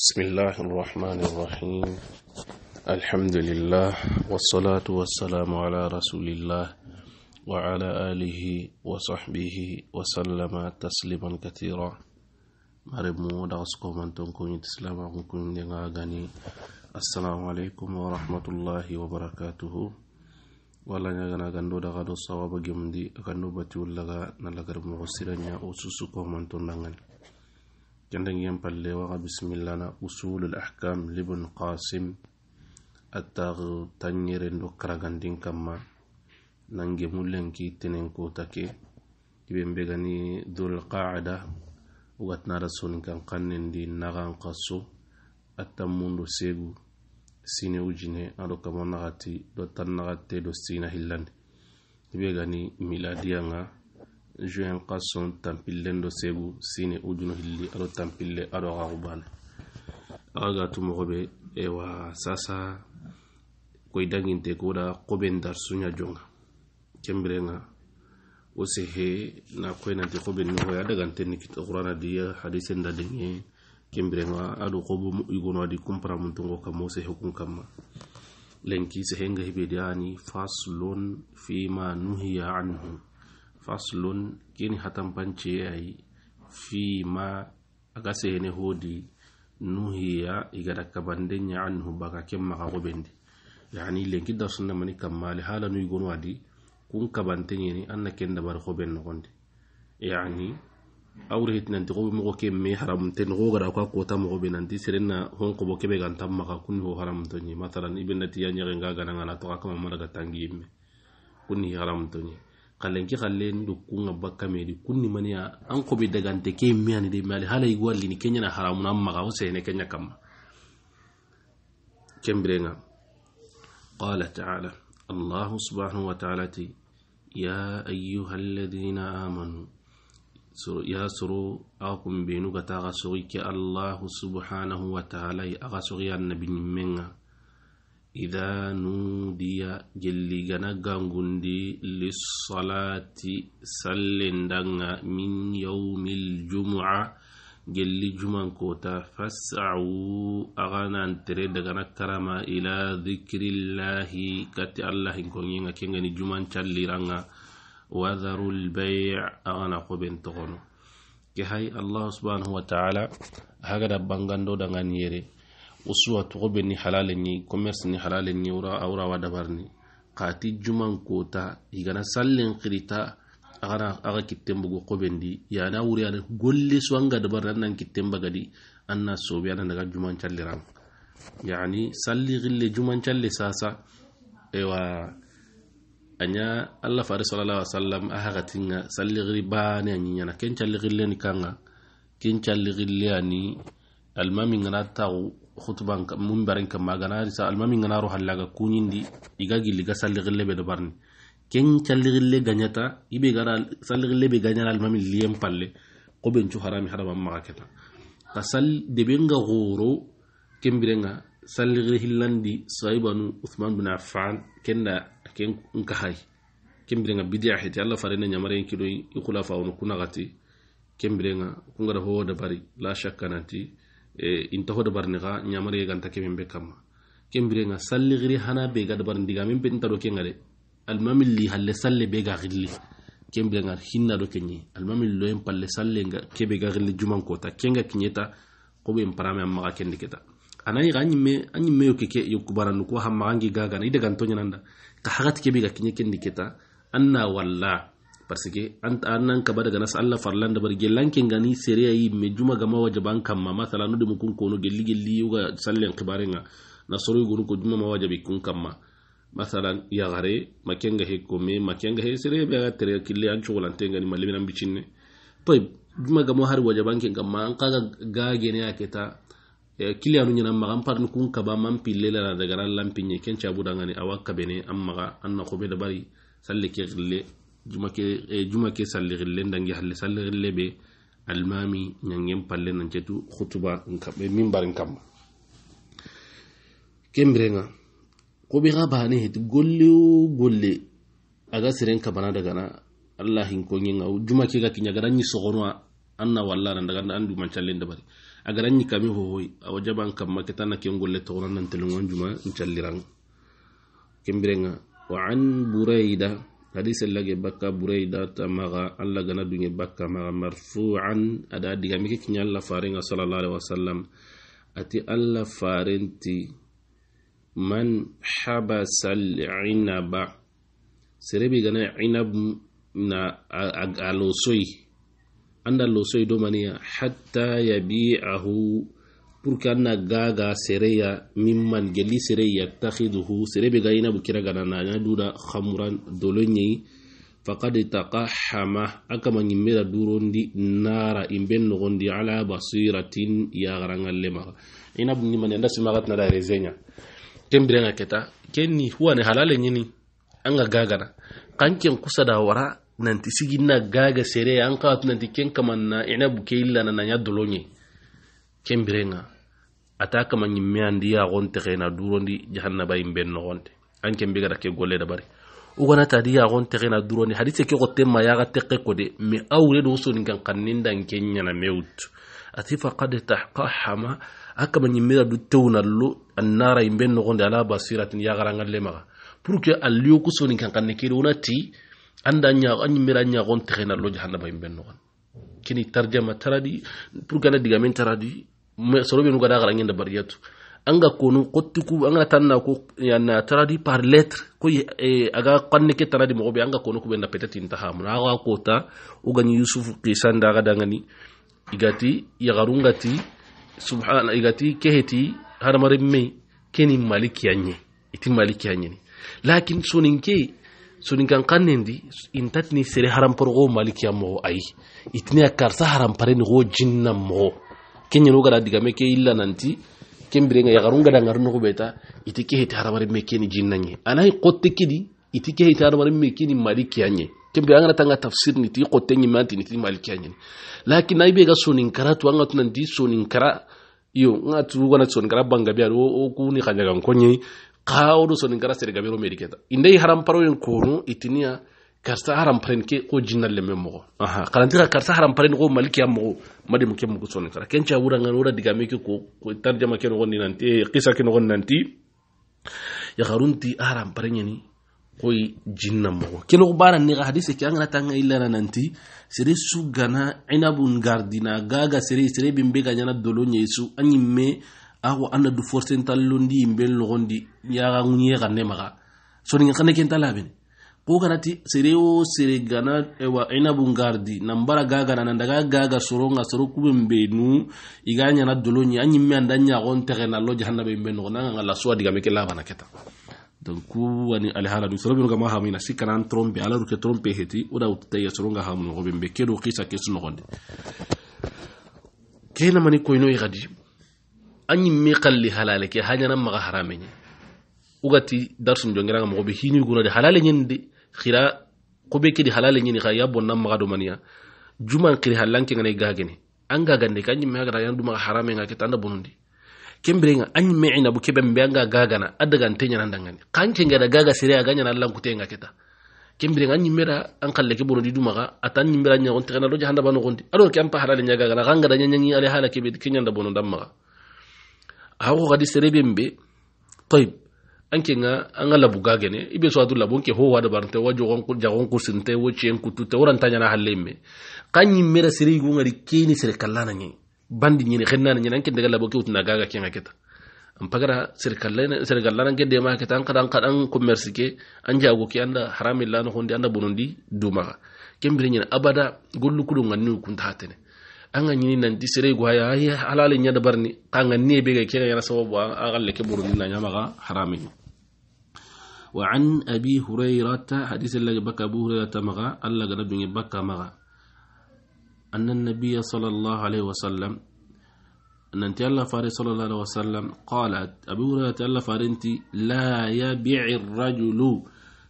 بسم الله الرحمن الرحيم الحمد لله والصلاة والسلام على رسول الله وعلى آله وصحبه وسلم تسليما كثيرا مرمو دعسكم من تسلم تسلما كنكم دعاني السلام عليكم ورحمة الله وبركاته ولا ñagana gando daga do جمدي gemdi gando batiwul laga na lagar mo siranya o susu jandangiyan palle waxa bisimillana usulul ahkam libun qasim attaxu tanɲeren do karagandin kanma nange mullen ki tenen kota ke iben be gani dulqaada ugatinara sonin kan kannendi naxan qasso attan segu sine ujine ado kamo naxati do tan naxate do sina hillandi ibe gani miladiyanga juin ka son tanpillen dɔ segu sini ujuno hilli aɗo tampille aɗo ka kubane aga ga tumogo ewa sasa koy danginte koda koben dar suña jonga kembirenga wo sehe na koy nanti koben nogoya dagantenni kita qurana di hadisen da denge kembirenga aɗo kobo igono adi comparamuntungo kamma wo sehe kun kamma lenki sehe nga hiɓedi ani faslon fima nuhiya anhu faslun keni hatampance yayi fi ma aga sehene hodi nuhiya igada kabanden anhu baka ken gobendi yani lenki darsunna mani kammali hala nu igonu adi kun kabanteñeni an na ken goben nogondi yani awre nanti gobe mogo ke me haramten go gara ka kota mogo be nanti serenna hon kobo kebe gantan maga kun ho haramtoñi masalan ibe nati ya ñege nga ganangana toxa kama maraga tangi yimme kun hi haramtoñi kallen ki kallen do kunga bakka medi kunni maniya an ko be dagante ke miyani de mali hala igwalli ni kenya na haramu na maga o sene kenya kamma kembrenga qala ta'ala allah subhanahu wa ta'ala ti ya ayyuhalladhina amanu ya soro akum benu gata ga sogi ke allah subhanahu wa ta'ala aga sogi annabi menga idaa nuuneya jallikanaga ngundi lissanatii sallii ndhaga minyoo miljumaa julli jumaakotaa fasaxaa wuu taqaan dagana karamaa ila tikiraatilaa katilaahii konyee kan jumaachii lirana waadala baa'eef aanaa qaban ta'an. yookiin allahu subaanahu wa ta'aalla hakadha baaqan lo' dhaqanii yeri. usuwa togobe ni halalin ni commerce ni halalin ni awrawa dabar ni kati juman kota igana sallin kirita agana aga kitten bugu ya na wuri ana golle su anga dabar nan nan kitten bagadi na sobe ana daga juman challe ram yani salli gille juman challe sasa ewa anya allah fari sallallahu alaihi wasallam aha tinga salli ba ne anyanya na ken challe gille ni kanga ken challe gille ani almami ngana taxu hutuban mun baren kamma gana almami ngana ro hallaga kuñindi iga gilli ga sallixille ɓe debarni ken callixille gañata iɓe gara sallixille ɓe gañana almami liyen palle ko ɓen cu harami hadaman maxa keta ka sal deɓenga xooro kembirenga sallixire hillandi saibanu uthman bin affan kenda ken nkaxay kembirenga bidia heti allah farena ñamaren kidoy kunagati xulafawono kunaxati kembirenga kungada howo dabari la shakka nanti Eh, inta ho dabarnixa ñamare ganta kemen be kamma kembirenga salli xiri hana be ga dabarni diga men pe do kenga de almami li halle salle be ga xilli kembirenga hinna do kenye almami loyen palle salle nga kebe ga xilli juman kota kenga kinyeta kobe mparame amaxa kendi keta anani ga ñimme a yo keke yo kubaranu ko hammaxangi gagana i daganto ñananda ka haxati kebe ga kiñe kendi keta an parce que an ta nan daga nas Allah farlan da barge lankin gani sere yi me juma ga mawajiban kan ma masala no dum kun kono gelli gelli yuga sallen na soro guru ko juma mawajibi kun kan ma masalan yagare makenga he ko me makenga he sere ga tere kille an chokolante ngani malimi nan bicinne to juma ga har wajiban kin kan an kaga gage ne aketa e, kiliyanu ɲana maga n parini kun kaba man pille lana dagara lampiɲe ken cabudangani awa kabene an maga an na kobe dabari salle ke xille jumake e jumake sallirille dangi halle sallirille ɓe almami ñangen palle nan cetu hutuba kamɓe mimbarin kamma kembirenga ko ɓe bane heti golle o golle aga siren kabana dagana allah hinkoñenga jumake ga kiña gadañi sogonoa anna walla nan daga an duman callen dabari agaranñi kami hohoy awa jaban kamma ketana ken golle togonan nantelungan juma n calliranga kembirenga wa an burayda حديث الله بكا بريدة مغا الله غنا دوني بكا مغا مرفوعا أدا ديغا ميكي كنيا الله فارين صلى الله عليه وسلم أتي الله فارين تي من حبس العنب سربي غنا عنب نا ألوسوي عند ألوسوي دومانيا حتى يبيعه pour que gaga sereya mimman man gelli sere yattahiduhu serebe be bukira inabu kira gana nana duda hamuran dolo ñeyi fakad takahama a kama ñimmeda durondi nara imben nogondi ala basiratin yagaranga lemaga inabu ñimani anda rezenya reseña nga keta kenni ne halale nyini anga gaga na, gagana kusa kusada wara nanti sigina gaga sereya anka nanti ken kamanna ina ke na nanya nya dolonyi kembirenga ata kama ñimme andi yaxon texena durondi jahannaba yimben noxonte an kembe gata ke golle bari ugana tadi yaxon texena durondi hadise ke xottenma yaxa teqe kode mais awure do soninkan xannindan ke ñaname wut ati faqad taxqahama a kama ñimmeda du tewnallu annara yimben noxonde ala basiratin yaxaranga lemaxa pour que alliyo ku soninkan xanne kede wonati anda a ñimmeda ñaxon texenallo jahannaba yimben noxon kini tarjama taradi pour que ana digamen taradi soro be nu ngenda bariyatu anga konu qottiku anga tanna ko yana taradi par lettre ko e, aga qanne ke taradi mo be anga konu ko be na intaha mun aga kota o gani yusuf qisan da dangani igati yagarungati subhana igati keheti har mare keni maliki anye iti maliki anye lakin soninke sonin kan intatni sere haram porgo maliki amo ai itni akarsa haram pare ni go jinna mo kenyano gara digame meke illa nanti ken birenga yagarun gada ngar no beta iti ke hita haramare me keni jinnanye anai kote kidi itike hita harabari meke ni maliki anye ken anga na tanga tafsir ni ti qotte nyi manti ni ti maliki anye lakin ai be ga nkara tu anga tunanti di nkara kara iyo nga tu wana sunin nkara banga biya o kuni kanyaga konye kawo odo kara nkara serigabiro mediketa indai haramparo yon en kono itiniya karsa haram paren ke ko jinnal le memo aha karantira karsa haram ko maliki ammo madi mu ke mu soni kara kencha wura ngan wura diga me ke ko ko tarjama ke no nanti qisa eh, ke no nanti ya garunti haram ni koy jinna mogo kelo bara ni hadise ke angana tanga illa nanti sere su gana inabun gardina gaga sere sere bimbe ga nyana dolo nyesu anyi me ago anda du forcen tallondi ya ngunye ga nemaga so ni ngane ken talabeni kukana ti serewo sere gana wa inabun gardi nan bara gaga na nandaga gaga soronga soro kube mbenu iganya na dolonyi anyi mme andanya nya gon na lo jahanna be mbenu no na nga la suwa diga meke la na keta donku wani alhala du soro binuga maha mina sika na antrompe ala ruke trompe heti uda utitaya soronga hamu soro nga ha mbe kedo kisa kisu no kena mani koyno igadi anyi me qalli halale ke hanyana nan maga haramenya ugati darsum jongeranga mogo be hini guna de halale nyende khira kobe ke di halale nyini khaya bonna maga do maniya juman khiri halanke ngane gagene anga gande kanyi me agara yandu maga harame ngake tanda bonundi kembere nga anyi me ina bu kebe mbe anga gagana adaga ntenya nanda ngani kanke ngada gaga sire aganya na lan kutenga keta kembere nga anyi mera an kalle ke bonundi du maga atan anyi mera nyagon tegana do jahanda banu gondi ado ke ampa halale nyaga gana ganga da nyanyangi ale halake be kenya nda bonunda maga hawo gadi sere bembe طيب anke nga anga labu gagene ibe so adu labon ke ho wada barante wajo gon ko jagon ko sinte wo cien kutu te woran tanya na hallemme kanyi mera siri go ngari keni sire kallana nyi bandi nyini xenna nyi anke daga labo ke utna gaga ke ngaketa am pagara sire kallana sire kallana ke de ma ke tan kadan kadan commerce ke an jago ke anda harami lana hondi anda bonondi duma kembiri nyina abada gollu kudu nganni kun tatene anga ñini nanti sere gu haya halale ñada barni kanga nebe ga kega yana sababu a galle ke borodina ñamaga harami وعن أبي هريرة حديث اللي بك أبو هريرة مغا الله قرب بك مغا أن النبي صلى الله عليه وسلم أن أنت الله فاري صلى الله عليه وسلم قالت أبو هريرة الله فارنتي لا يبيع الرجل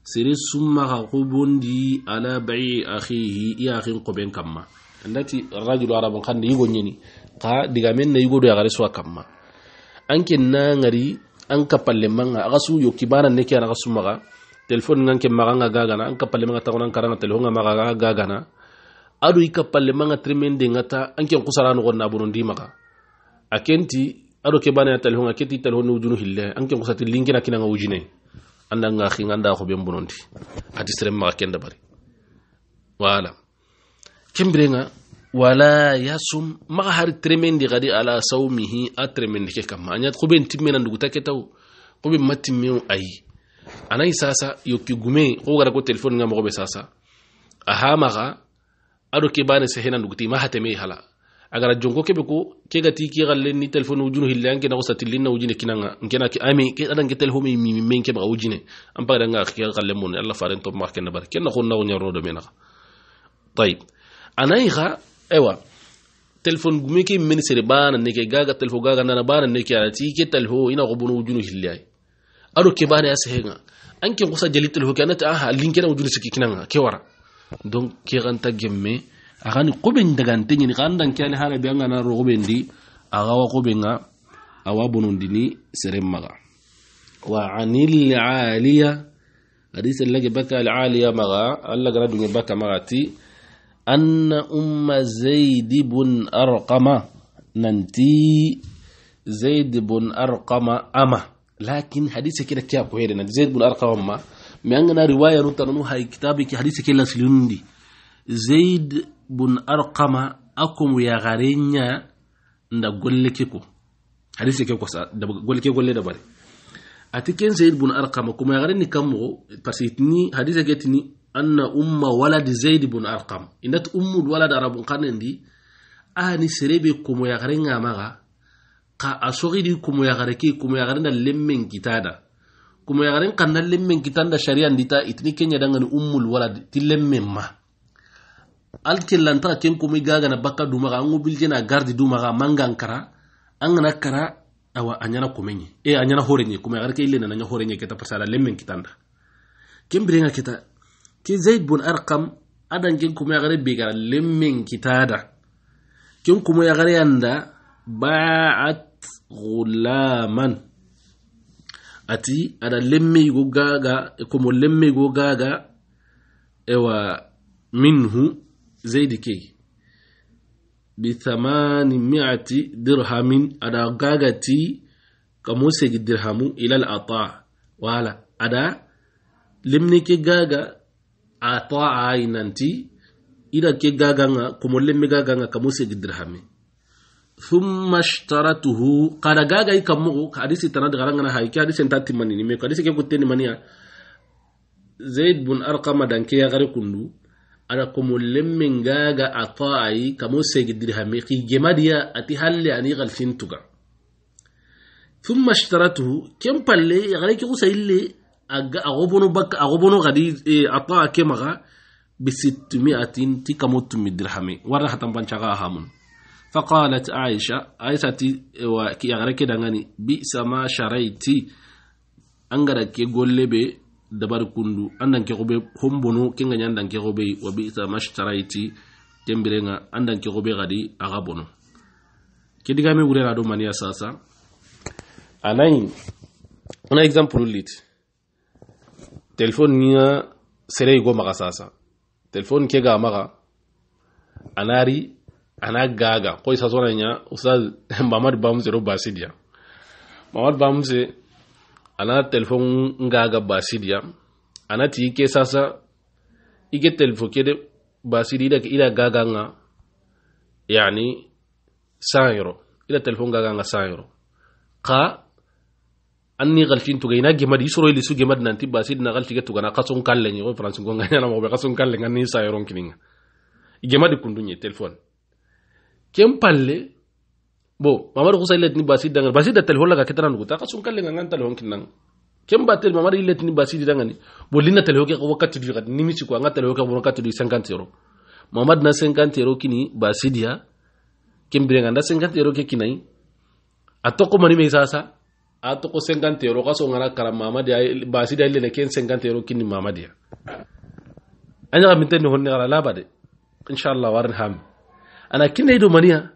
سيري سمغا قبندي على بيع أخيه يا أخي قبين كما التي الرجل عرب قد يغنيني قا ديغامين يغدو يغرسوا كما أنك نانغري anka palle manga aga su yoki bana ne ke aga su maga telephone ngan ke maga nga gagana anka palle manga ta onan karanga telephone nga maga nga gagana adu ika palle manga tremende ngata anke kusara no gonna burundi maga akenti ado ke bana telephone nga keti telephone no junu hille anke kusati linkina kinanga ujine anda nga khinga nda ko be burundi ati sere maga kenda bari wala kembrenga wala yasum maga har tremendi gadi ala sawmihi a tremendi ke kamma añat xuɓen timmena nduguta ke taw xuɓen ma anayi sasa yokki gume xo ko téléphone nga moxoɓe sasa aha maxa aɗo ke bane sehena nduguti ma hatemei hala agara jonko keɓe ko kegati ke xallen ni téléphone ujunu hille an kena xo satillin ujine kinanga nkena ke ame ke adange téléphone mimi men ke ujine an pagadanga ke xallen mone allah faren top maxa kenna bari kenna xo naxo ñarno domenaxa tayib anayi xa ewa telefon gumi ke minisiri bana neke gaga telefo gaga nana bana neke arati ke telefo ina gobono ujunu hillai aro ke bana yasehenga anke ngusa jali telefo ke anata aha linkena ujunu sikikinanga ke wara donc ke ganta gemme agani koben daga ntenyi kanda nkali hala bianga na ro kobendi agawa kobenga awa bonondini seremmaga wa anil aliya hadisa lage baka al aliya maga alla gana dunge baka magati anna umma zaid ibn arqama nanti zaid ibn arqama ama lakin hadise kida kiya ko hede nanti zaid ibn arqama ma mi angana riwaya nun tanunu hay kitabi ki hadise kila silundi zaid ibn arqama akum ya garenya nda golle kiko hadise ke ko sa da golle ke golle da bare atiken zaid ibn arqama kuma ya garenni kammo parce que ni hadise ke tini anna umma waladi zaid bun arqam indat ummul walad arabun kanendi ani serebe komoyagare ngamaga ka a sogidi komoyagare ke komoyagare na lemmen kitada komoyagaren kanna lemmen kitanda sharia ndita itini kenya dangani ummul walad ti lemmen ma alkellanta ken komi gagana bakka dumaga an gubiljena gardi dumaga mangan kara an kara awa a ɲana e a ɲana horenye komoyagare ke illenana ɲa horenye keta lemmen kitanda ken birenga ki zaid bun arkam adan kin kuma yagare bigara limmin kitada kin kuma yagare yanda ba'at gulaman ati ada limmi gugaga kuma limmi gugaga ewa minhu zaidi ke bi thamani mi'ati dirhamin ada gagati kamu segi dirhamu ilal ata wala ada limni ke gaga a ta'a nanti ida ke gaganga komollemme gaganga kamo segi dirhame thumma ishtaratuhu kada gaga i hadisi tana dagarangana hay ke hadisi enta timmanini me hadisi ke kutteni maniya zaid bun arkama danke yagare kundu ada komollemme gaga a ta'ayi kamo segi dirhame ki gemadiya ati halle ani galfintuga thumma ishtaratuhu ken palle yagare ke kusa ago bono bakka ago bono gadi e, ataa ke maga bisitmiatin ti kamutumi dirhami warra hatampancaga ahamun faqalat aisha aisha ti yagara e, ke dangani bisa ma sharaiti an ke golle dabar kundu an danke gobe hombono ke ganya an danke gobe wa bisa ma sharaiti tembirenga an danke gobe gadi aga ke digame wurera do maniya sasa anayi ana example lit telefon ŋa serei go maga sasa telefon ke ga maga anari ana gaga isa sasona ɲa ustad mamad bamuse zero basidia mamad bamuse ana telefon gaga basidia ana ti ke sasa ike telefon ke de basidia ke ila gaga nga yani san ila telefon gaga nga san ka anni galfin tuga ina gemadi israeli su gemadi nanti basid na galtiga tuga na kason kalle ni ko france ngonga nyana mo be kason kalle ngani sa telephone kem palle bo mamar ko saylet ni telephone laga ketana nguta kason kalle ngan telephone kinan kem batel mamar ilet ni basid dangani bo linna telephone ke wakati di gad nimi ci ko ngat telephone ke wakati di 50 euro mamad na 50 euro kini basid ya kembire nganda 50 euro ke kinai atoko mani me sasa a toko 50 euro kaso ngana kara mama dia basi dia lene ken 50 euro kini mama dia anya ga minten honne gara laba de inshallah warin ham ana ya kini do ya?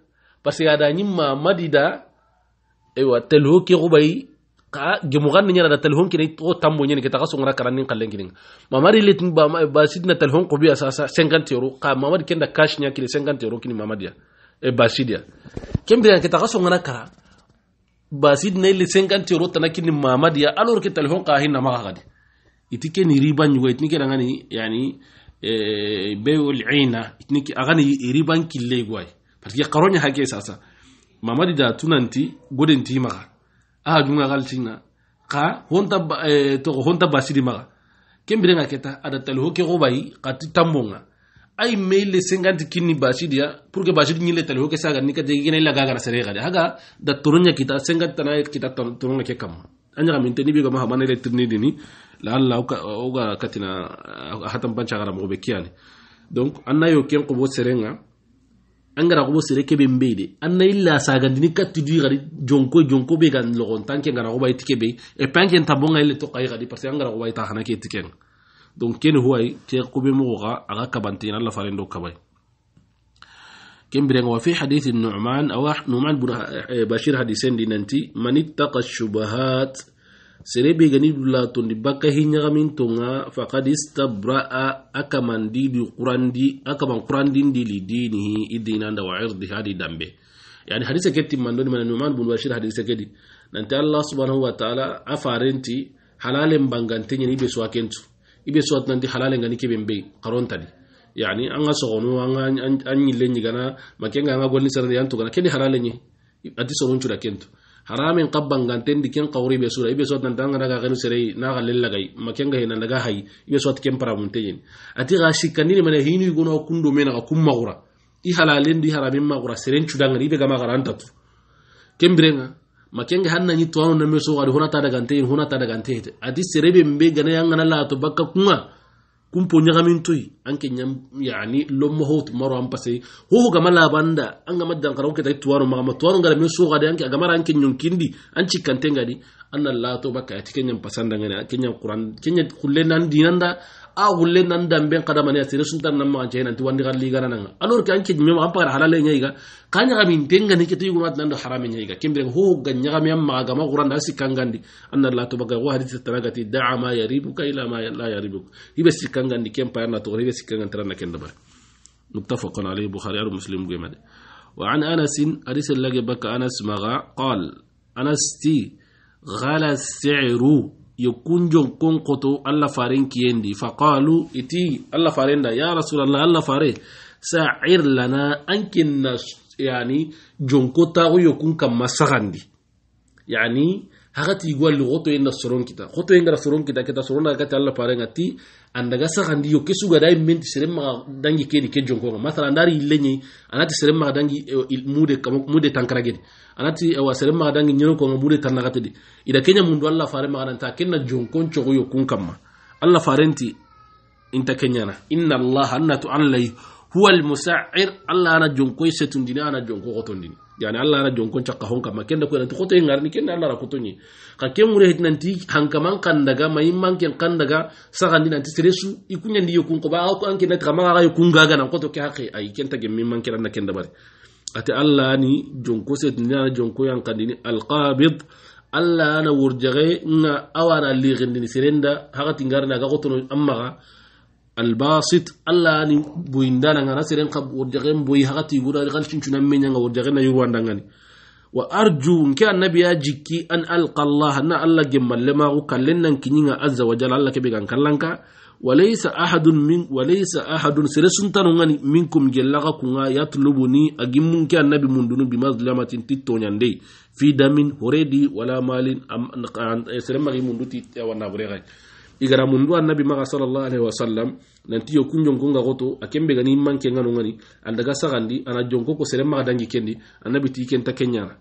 parce ada nyim mama dida ewa telho ki rubai ka ni nyara da telhon kinai to tambo nyene eh, kita kaso ngana kara nin kaleng kining. mama dia tun ba ma basi dina telhon ko biya sasa 50 euro ka mama dia kenda cash nya kini 50 euro kini mama dia e basi dia kembe kita kaso ngana kara basid na ile 50 euro tana kini mamad ya alor ke telefon ka hinna ma gadi itike ni riba nyugo itike na ngani yani e bayul ina itike agani riban kille gwai parce que qaronya hake sasa mamad da tunanti godenti maga a dunga galtinga ka honta e, to honta basidi maga kembere ngaketa ada telho ke gobai qati tambonga ay mail 50 kini bashidi ya pour que bashidi ñile tali ho ke saga ni ka de gina laga gara sere gara haga da turunya kita 50 tana kita turunya ke kam anya min tani bi ga ma dini la alla o ga katina hatam bancha gara mo be kiyani donc anna yo ken ko bo serenga angara ko bo sere ke be mbede anna illa saga dini katti di gari jonko jonko be gan logon ke gara ko bay tike be e panke tabonga ile to kay gari parce que angara ko bay ta donc keni huwai ke kube muguga aga kabantin alla farendo kabay كمبرين وفي حديث النعمان أو نعمان بن بشير حديثين دينانتي من اتقى الشبهات سربي غني دولا تون دي باكا هينيغا من تونغا فقد استبرأ أكمن دي دي قران دي أكمن قران دين دي لدينه إدينا وعرض هذه دمبه يعني حديث كتي من دون من النعمان بن بشير حديث كدي ننتي الله سبحانه وتعالى أفارنتي حلال بانغانتي ني بسواكنتو ibe suwat nanti halale ngani keben be qarontadi yani anga sogonu anga anyille nyigana makenga anga golli sarade yantu gana keni halale nyi ati soron cura kentu haramin qabban ganten diken qawri be sura ibe suwat nan danga daga ganu sere na galilla gai makenga hena daga hay ibe suwat kem para munteyin ati ga shikani mena hinu gono kundo mena ga kumma gura i halalen di haramin magura seren cudanga ibe gama garantatu kembirenga makenge hanna ni to na meso wari huna ta daga ante huna ta daga ante adi serebe mbe gane yanga na la to bakka kunga kumpo nyaga min toyi anke nyam yani lommo hot maro am passé ho ho gamala banda anga maddan karaw ke tay tuwaro magama tuwaro ngala meso wari anke agamara anke nyonkindi anci kantenga di anna la to bakka atike nyam pasanda ngana kenya qur'an kenya kullenan dinanda a wulle nan damben kadamani a sere suntan nan magan cehina nti wandi gar ligana nanga alors que an kej mema an pagara halale ñayiga ka ñagami ntengani kete yugumati nando harame ñayiga kembirega ho ga ñagami an maga gama xuranda a sikkangandi anna la tobaga wo hadise tanagati daa ma yaribuka ila ma la yaribuka ibe sikkangandi ken payarna togora ibe sikkangandi taranna ken dabari متفق عليه البخاري ومسلم جمد وعن أنس أليس اللقي بك أنس مغا قال أنس تي غلا السعر يكونجون كون قطو ألا فارين كيندي فقالوا إتي ألا فارين دا يا رسول الله ألا فارين ساعر لنا أنكن يعني جنكو تاغو يكون كما سغندي يعني hakati gwalli goto en soron kita goto en gara soron kita keta sorona kata Allah pare ngati andaga sa kandi yo kesu ga dai menti serem ma dangi kedi ke jonko masala ndari illenyi anati serem ma dangi eh, mude kam mude tankaragedi anati eh, wa serem ma dangi nyiro ko mude tanagati di ida kenya mundu Allah fare ma nanta kenna jonko chogo yo kun kamma Allah farenti inta kenyana inna Allah annatu anlay huwa al musa'ir Allah ana jonko setundini ana jonko gotondini yani allah ara jonkon cakka hon kamma kenda ko nanti khoto ngarni kenda allah ra kotoni ka kemure hit nanti hankaman kandaga mayimman ken kandaga sagandi nanti seresu ikunya ndiyo kun ko ba ko anke nanti kama ga kun gaga nan khoto ke haqi ay kenta gem mimman kiran na kenda bare ati allah ni jonko set ni jonko yan kandini alqabid allah na wurjage nga awana ligindi serenda hagati ngarna ga khoto amma الباسط الله ني بويندانا غانا سيرن قب ورجغن بوي هاتي غورا غال تشنچنا مينيا ورجغن يواندا غاني وارجو ان كان النبي اجيكي ان القى الله ان الله جمل لما وكلنن كنينا عز وجل الله كبيغان كلنكا وليس احد من وليس احد سرسنتن غاني منكم جلغا كونا يطلبني اجمن كان النبي من دون بمظلمه تتونياندي في دم هريدي ولا مال ام سلمغي من دوتي وانا بريغاني igara mundu annabi maga sallallahu alaihi wasallam nanti yo kunjon gonga goto akembe gani manke ngano ngani andaga sagandi ana jonko ko sere maga dangi kendi annabi ti kenta kenyana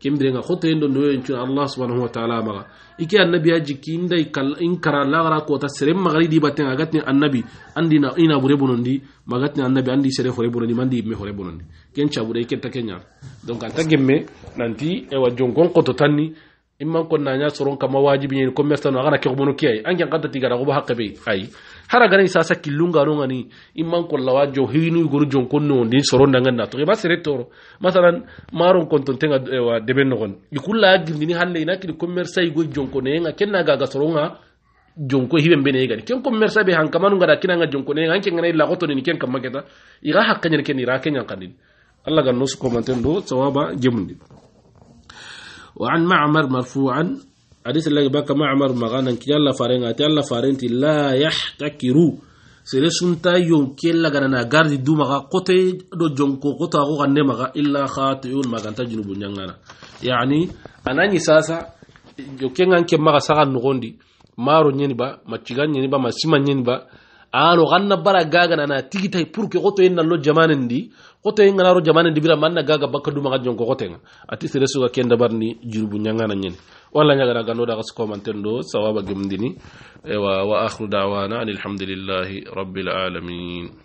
kembire nga khoto endo no yencu allah subhanahu wa ta'ala maga ike annabi aji kinda ikal in kara la gara ko ta sere magari di baten agatni annabi andi na ina bure bonondi magatni annabi andi sere hore bonondi mandi me hore bonondi kencha bure kenta kenyana donc antagemme nanti e wa jonkon ko to tanni imman kon nanya soron kama wajibi ni commerce no agana ke gobono kiyai an kan tigara go hakke be ai hara ganin sa sa killunga no ngani imman kon lawa jo hinu guru jon kon no din soron danga na to ba sere toro masalan maron kon ton tenga wa debe no gon ikulla gindini hande ina kidi commerce ay go jon kon nga kenna ga ga soronga jonko hiɓe mbene gadi ken commerce ɓe han kamanu gaɗa kinaga jonko ne an kengana illa xotonini ken kamma keta ixa hakkañen ken ira keñan kandin allah gan no sukomanten do jemundi وعن معمر مرفوعا حديث الله بك معمر مغانا كي الله فارنغا الله فارنتي لا يحتكروا sere sunta yonkella ganana gardi dumaxa qote do jonko qotaxo xa nemaxa illa xatiun maganta junubu ñangana yani anañi sasa yo kengan ke maxa saxa noxondi maro ñeniba ma ciga ñeniba ma sima ñeniba ano ganna bara gaga nana tigitai pour que xoto yen nallo jamanendi xoto yen ganaro jamanendi bira manna gaga bakka dumaxa jonko xotenga ati sere suga ken dabarni jurubu ñangana ñeni walla ñagana gannoɗaxa sukomanten do sawaba gemdini wa wa akhiru dawana anilhamdulillahi rabbil alamin